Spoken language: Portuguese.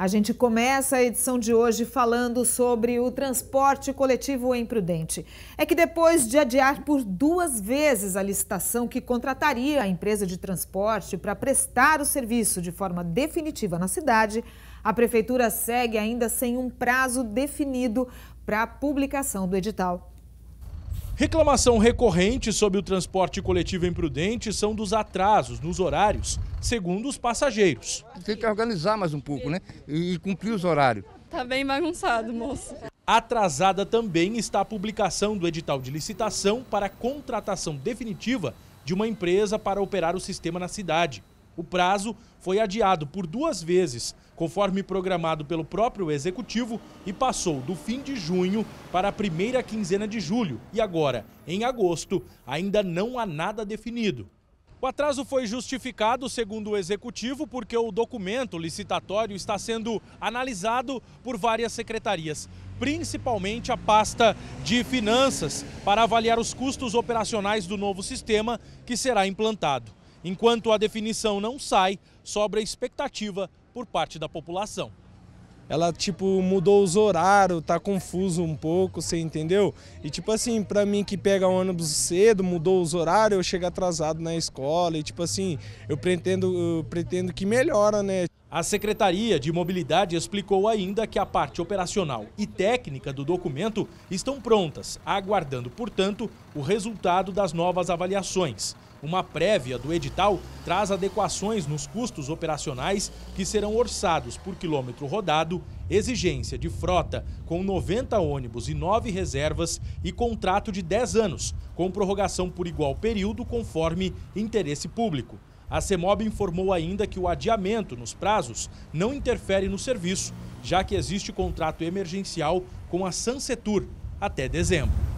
A gente começa a edição de hoje falando sobre o transporte coletivo imprudente. É que depois de adiar por duas vezes a licitação que contrataria a empresa de transporte para prestar o serviço de forma definitiva na cidade, a prefeitura segue ainda sem um prazo definido para a publicação do edital. Reclamação recorrente sobre o transporte coletivo imprudente são dos atrasos nos horários, segundo os passageiros. Tem que organizar mais um pouco, né? E cumprir os horários. Tá bem bagunçado, moço. Atrasada também está a publicação do edital de licitação para contratação definitiva de uma empresa para operar o sistema na cidade. O prazo foi adiado por duas vezes, conforme programado pelo próprio executivo, e passou do fim de junho para a primeira quinzena de julho. E agora, em agosto, ainda não há nada definido. O atraso foi justificado, segundo o executivo, porque o documento licitatório está sendo analisado por várias secretarias, principalmente a pasta de finanças, para avaliar os custos operacionais do novo sistema que será implantado. Enquanto a definição não sai, sobra expectativa por parte da população. Ela, tipo, mudou os horários, tá confuso um pouco, você entendeu? E, tipo assim, pra mim que pega ônibus cedo, mudou os horários, eu chego atrasado na escola. E, tipo assim, eu pretendo, eu pretendo que melhora, né? A Secretaria de Mobilidade explicou ainda que a parte operacional e técnica do documento estão prontas, aguardando, portanto, o resultado das novas avaliações. Uma prévia do edital traz adequações nos custos operacionais que serão orçados por quilômetro rodado, exigência de frota com 90 ônibus e 9 reservas e contrato de 10 anos, com prorrogação por igual período conforme interesse público. A CEMOB informou ainda que o adiamento nos prazos não interfere no serviço, já que existe contrato emergencial com a Sansetur até dezembro.